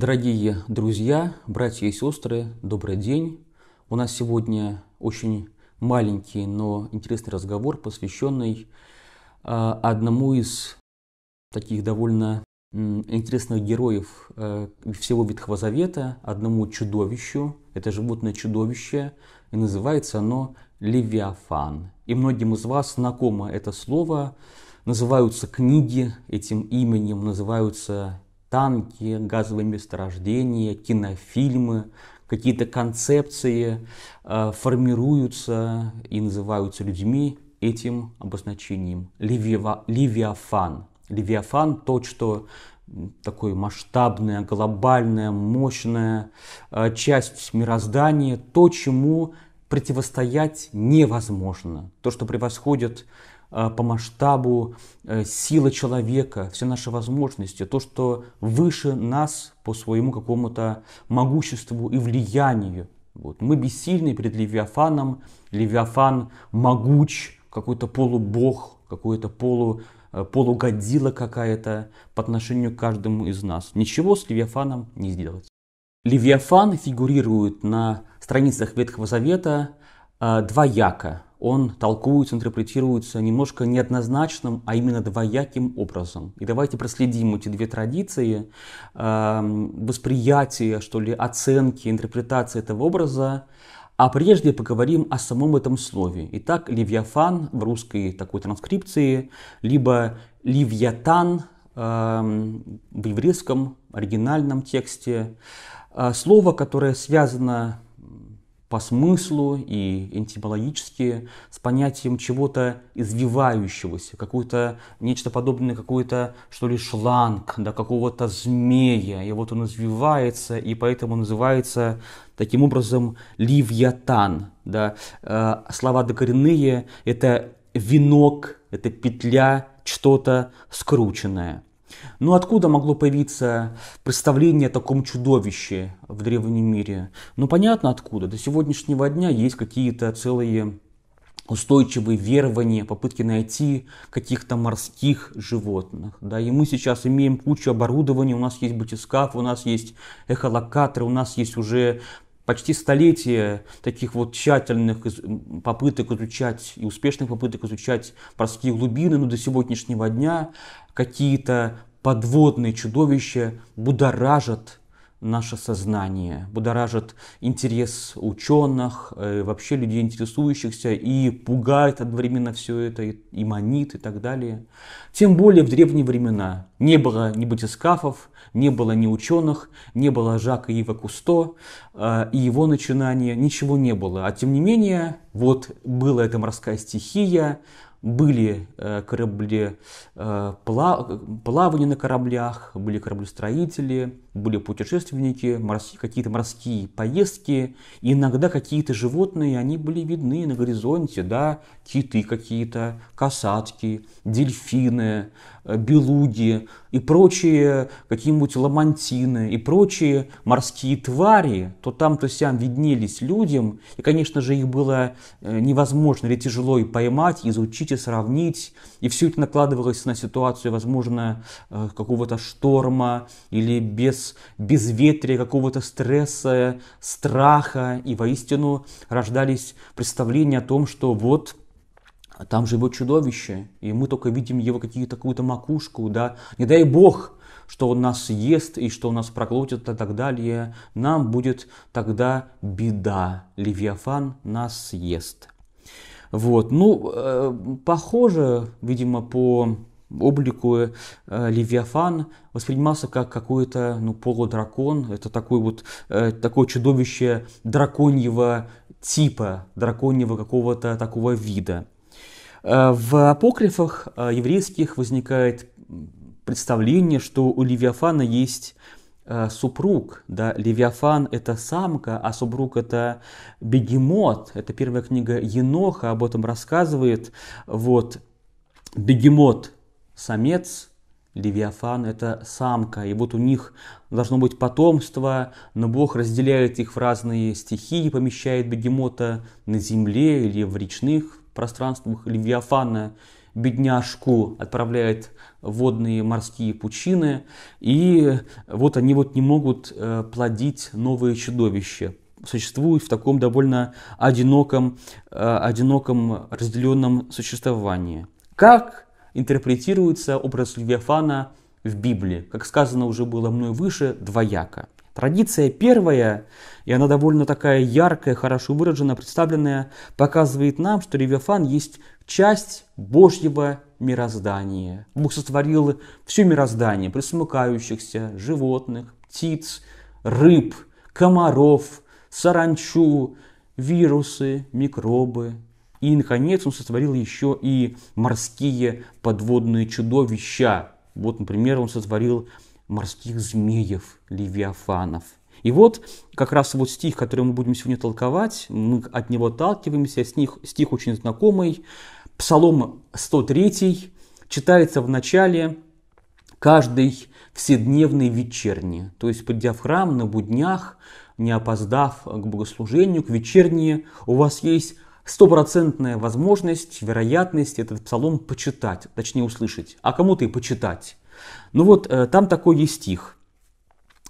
Дорогие друзья, братья и сестры, добрый день. У нас сегодня очень маленький, но интересный разговор, посвященный а, одному из таких довольно интересных героев э, всего Ветхого Завета, одному чудовищу. Это животное чудовище, и называется оно Левиафан. И многим из вас знакомо это слово. Называются книги этим именем, называются танки, газовые месторождения, кинофильмы, какие-то концепции э, формируются и называются людьми этим обозначением Левиа, Левиафан. Левиафан – то, что такое масштабная, глобальная, мощная э, часть мироздания, то, чему противостоять невозможно, то, что превосходит Э, по масштабу э, силы человека, все наши возможности, то, что выше нас по своему какому-то могуществу и влиянию. Вот. Мы бессильны перед Левиафаном, Левиафан могуч, какой-то полубог, какой-то полу, э, полугодила какая-то по отношению к каждому из нас. Ничего с Левиафаном не сделать. Левиафан фигурирует на страницах Ветхого Завета э, двояко он толкуется, интерпретируется немножко неоднозначным, а именно двояким образом. И давайте проследим эти две традиции, э, восприятие, что ли, оценки, интерпретации этого образа, а прежде поговорим о самом этом слове. Итак, Левиафан в русской такой транскрипции, либо Левиатан э, в еврейском оригинальном тексте, э, слово, которое связано по смыслу и энтимологически с понятием чего-то извивающегося, какое-то нечто подобное, какой-то, что ли, шланг, да, какого-то змея. И вот он извивается, и поэтому называется таким образом ливьятан. Да. Э, слова докоренные – это венок, это петля, что-то скрученное – но ну, откуда могло появиться представление о таком чудовище в древнем мире? Ну, понятно откуда. До сегодняшнего дня есть какие-то целые устойчивые верования, попытки найти каких-то морских животных. Да, и мы сейчас имеем кучу оборудования, у нас есть батискаф, у нас есть эхолокаторы, у нас есть уже почти столетие таких вот тщательных попыток изучать и успешных попыток изучать морские глубины, но ну, до сегодняшнего дня какие-то подводные чудовища будоражат наше сознание, будоражит интерес ученых, э, вообще людей интересующихся, и пугает одновременно все это, и манит, и так далее. Тем более в древние времена не было ни батискафов, не было ни ученых, не было Жака Ива Кусто э, и его начинания, ничего не было. А тем не менее, вот была эта морская стихия, были э, корабли, плавание на кораблях, были кораблестроители, были путешественники, морские, какие-то морские поездки, иногда какие-то животные, они были видны на горизонте, да, киты какие-то, касатки, дельфины, э, белуги и прочие какие-нибудь ламантины и прочие морские твари, то там, то сям виднелись людям, и, конечно же, их было э, невозможно или тяжело и поймать, изучить и сравнить, и все это накладывалось на ситуацию, возможно, э, какого-то шторма или без кризис, безветрия, какого-то стресса, страха, и воистину рождались представления о том, что вот там живет чудовище, и мы только видим его какие-то, какую-то макушку, да, не дай бог, что он нас съест и что он нас проглотит и так далее, нам будет тогда беда, Левиафан нас съест. Вот, ну, э, похоже, видимо, по облику э, Левиафан воспринимался как какой-то ну, полудракон. Это такой вот, э, такое чудовище драконьего типа, драконьего какого-то такого вида. Э, в апокрифах э, еврейских возникает представление, что у Левиафана есть супруг. Да? Левиафан – это самка, а супруг – это бегемот. Это первая книга Еноха об этом рассказывает. Вот. Бегемот самец, Левиафан – это самка, и вот у них должно быть потомство, но Бог разделяет их в разные стихии, помещает бегемота на земле или в речных пространствах Левиафана, бедняжку отправляет в водные морские пучины, и вот они вот не могут э, плодить новые чудовища существуют в таком довольно одиноком, э, одиноком разделенном существовании. Как интерпретируется образ Левиафана в Библии. Как сказано уже было мной выше, двояко. Традиция первая, и она довольно такая яркая, хорошо выражена, представленная, показывает нам, что Левиафан есть часть Божьего мироздания. Бог сотворил все мироздание, присмыкающихся, животных, птиц, рыб, комаров, саранчу, вирусы, микробы, и, наконец, он сотворил еще и морские подводные чудовища. Вот, например, он сотворил морских змеев, левиафанов. И вот как раз вот стих, который мы будем сегодня толковать, мы от него отталкиваемся, них стих очень знакомый, Псалом 103 читается в начале каждой вседневной вечерни. То есть, придя в храм на буднях, не опоздав к богослужению, к вечерне, у вас есть стопроцентная возможность, вероятность этот псалом почитать, точнее услышать, а кому-то и почитать. Ну вот э, там такой есть стих.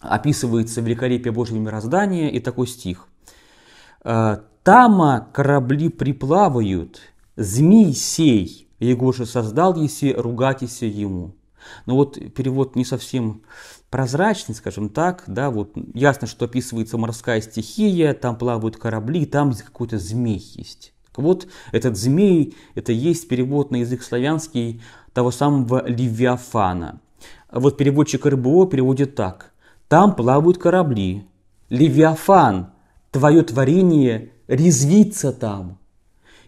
Описывается великолепие Божьего мироздания и такой стих. «Э, «Тама корабли приплавают, змей сей, Его же создал если ругатися ему». Но ну вот перевод не совсем прозрачный, скажем так, да, вот ясно, что описывается морская стихия, там плавают корабли, там какой-то змей есть. Так вот, этот змей, это есть перевод на язык славянский того самого Левиафана. Вот переводчик РБО переводит так. Там плавают корабли. Левиафан, твое творение резвится там.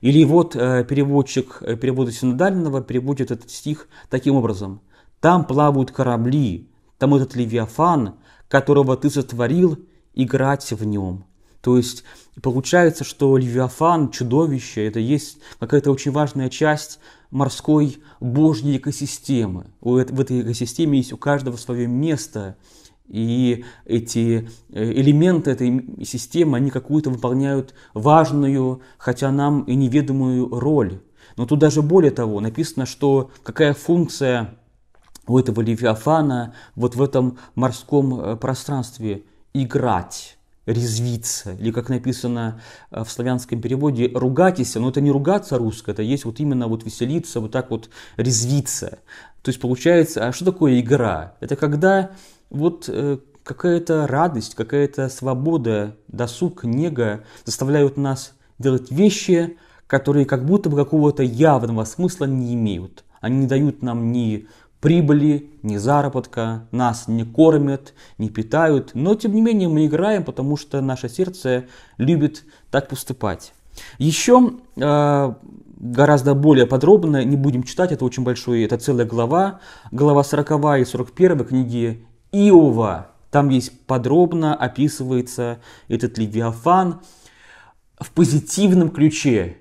Или вот э, переводчик э, перевода синодального переводит этот стих таким образом – там плавают корабли, там этот левиафан, которого ты сотворил, играть в нем. То есть получается, что левиафан, чудовище, это есть какая-то очень важная часть морской божьей экосистемы. В этой экосистеме есть у каждого свое место, и эти э, элементы этой системы, они какую-то выполняют важную, хотя нам и неведомую роль. Но тут даже более того, написано, что какая функция у этого Левиафана вот в этом морском э, пространстве играть резвиться, или как написано э, в славянском переводе, ругайтесь, но это не ругаться русское, это есть вот именно вот веселиться, вот так вот резвиться. То есть получается, а что такое игра? Это когда вот э, какая-то радость, какая-то свобода, досуг, нега заставляют нас делать вещи, которые как будто бы какого-то явного смысла не имеют. Они не дают нам ни прибыли, ни заработка, нас не кормят, не питают, но тем не менее мы играем, потому что наше сердце любит так поступать. Еще э, гораздо более подробно, не будем читать, это очень большой, это целая глава, глава 40 и 41 книги Иова. Там есть подробно описывается этот Левиафан в позитивном ключе,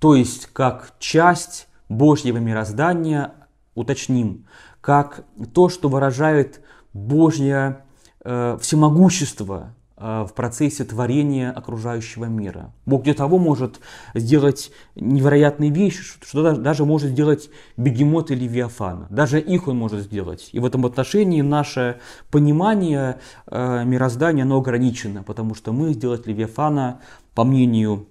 то есть как часть Божьего мироздания, уточним, как то, что выражает Божье э, всемогущество э, в процессе творения окружающего мира. Бог для того может сделать невероятные вещи, что даже, даже может сделать бегемот или Виафана, Даже их он может сделать. И в этом отношении наше понимание э, мироздания, оно ограничено, потому что мы сделать Левиафана, по мнению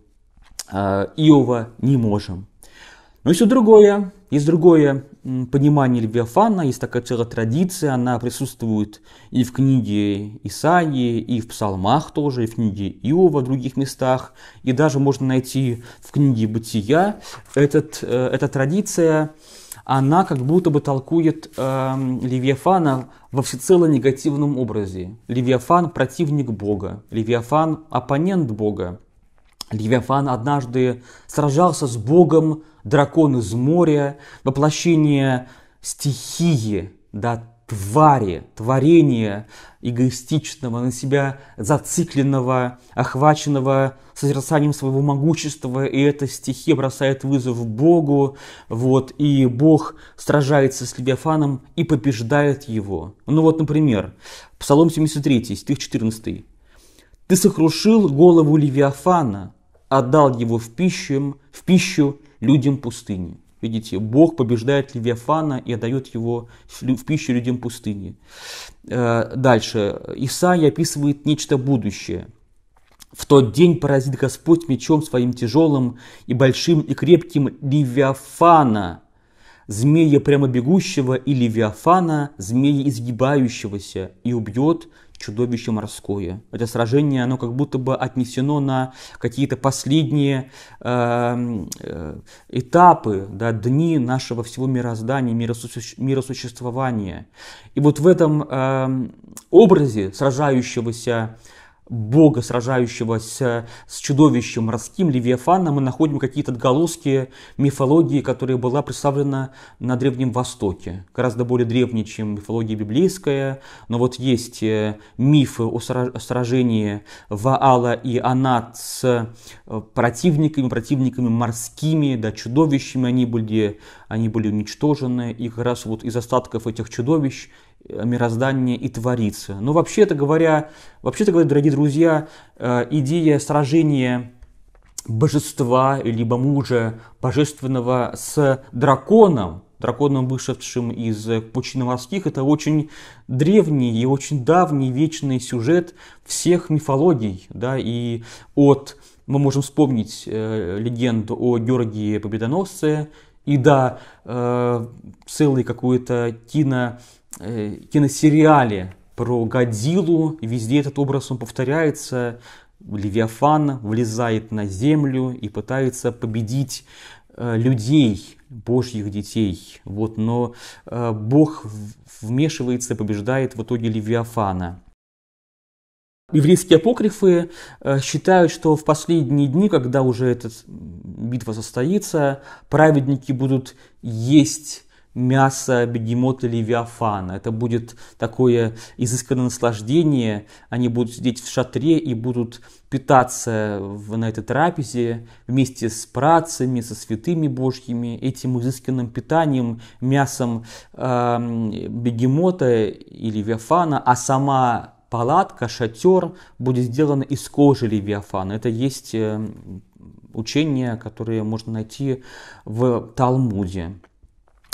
э, Иова, не можем. Но ну еще другое, есть другое понимании Левиафана есть такая целая традиция, она присутствует и в книге Исаии, и в псалмах тоже, и в книге Иова в других местах, и даже можно найти в книге Бытия. Этот, э, эта традиция, она как будто бы толкует э, Левиафана во всецело негативном образе. Левиафан – противник Бога, Левиафан – оппонент Бога. Левиафан однажды сражался с Богом дракон из моря, воплощение стихии, да, твари, творения эгоистичного, на себя зацикленного, охваченного созерцанием своего могущества, и эта стихия бросает вызов Богу, вот, и Бог сражается с Левиафаном и побеждает его. Ну вот, например, Псалом 73, стих 14. «Ты сокрушил голову Левиафана, отдал его в пищу, в пищу людям пустыни. Видите, Бог побеждает Левиафана и отдает его в пищу людям пустыни. Э, дальше. Исаия описывает нечто будущее. «В тот день поразит Господь мечом своим тяжелым и большим и крепким Левиафана, змея прямо бегущего и Левиафана, змея изгибающегося, и убьет чудовище морское. Это сражение, оно как будто бы отнесено на какие-то последние эм, э, этапы, да, дни нашего всего мироздания, миросуще, миросуществования. И вот в этом э, образе сражающегося бога, сражающегося с чудовищем морским, Левиафаном, мы находим какие-то отголоски мифологии, которая была представлена на Древнем Востоке. Гораздо более древней, чем мифология библейская, но вот есть э, мифы о сражении Ваала и Анат с э, противниками, противниками морскими, да, чудовищами, они были, они были уничтожены, и как раз вот из остатков этих чудовищ Э, мироздание и творится. Но ну, вообще-то говоря, вообще-то говоря, дорогие друзья, э, идея сражения божества, либо мужа божественного с драконом, драконом, вышедшим из пучины морских, это очень древний и очень давний вечный сюжет всех мифологий, да, и от, мы можем вспомнить э, легенду о Георгии Победоносце, и да, э, целый какой-то кино Э, киносериале про Годзиллу, везде этот образ он повторяется. Левиафан влезает на землю и пытается победить э, людей, божьих детей. Вот, но э, Бог вмешивается, побеждает в итоге Левиафана. Еврейские апокрифы считают, что в последние дни, когда уже эта битва состоится, праведники будут есть мясо бегемота Левиафана. Это будет такое изысканное наслаждение. Они будут сидеть в шатре и будут питаться в, на этой трапезе вместе с працами, со святыми божьими, этим изысканным питанием, мясом э, бегемота или Левиафана, а сама палатка, шатер будет сделана из кожи Левиафана. Это есть эм, учения, которые можно найти в Талмуде.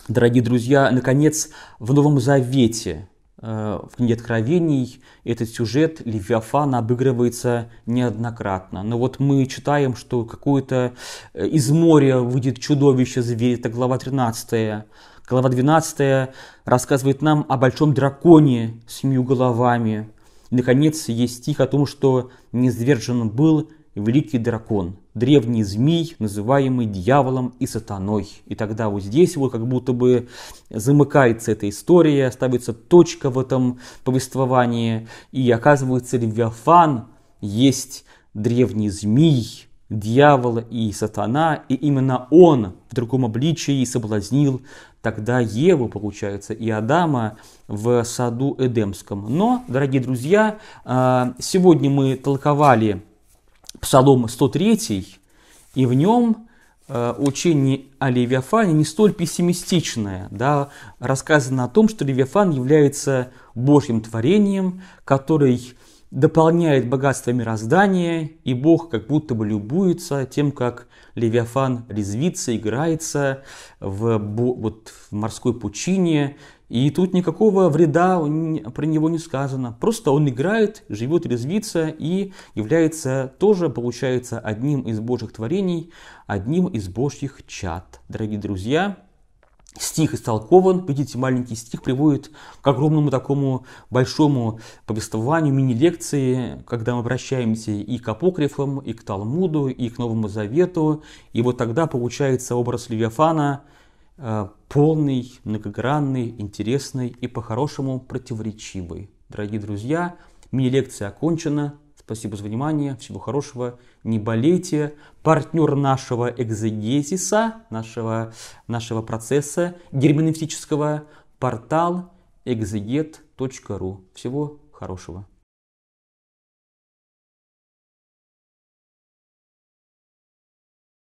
Дорогие друзья, наконец, в Новом Завете, э, в книге Откровений, этот сюжет Левиафана обыгрывается неоднократно. Но вот мы читаем, что какое-то э, из моря выйдет чудовище зверь, это глава 13. Глава 12 рассказывает нам о большом драконе с семью головами. И, наконец, есть стих о том, что низвержен был великий дракон, древний змей, называемый дьяволом и сатаной. И тогда вот здесь вот как будто бы замыкается эта история, ставится точка в этом повествовании, и оказывается Левиафан есть древний змей, дьявол и сатана, и именно он в другом обличии соблазнил тогда Еву, получается, и Адама в саду Эдемском. Но, дорогие друзья, а, сегодня мы толковали Псалом 103, и в нем э, учение о Левиафане не столь пессимистичное. Да? Рассказано о том, что Левиафан является Божьим творением, который дополняет богатство мироздания, и Бог как будто бы любуется тем, как Левиафан резвится, играется в, вот, в морской пучине, и тут никакого вреда про него не сказано. Просто он играет, живет, резвится и является тоже, получается, одним из божьих творений, одним из божьих чат. Дорогие друзья, стих истолкован. Видите, маленький стих приводит к огромному такому большому повествованию, мини-лекции, когда мы обращаемся и к апокрифам, и к Талмуду, и к Новому Завету. И вот тогда получается образ Левиафана э, полный, многогранный, интересный и по-хорошему противоречивый. Дорогие друзья, мини-лекция окончена. Спасибо за внимание, всего хорошего, не болейте. Партнер нашего экзегезиса, нашего, нашего процесса герменевтического, портал экзегет.ру. Всего хорошего.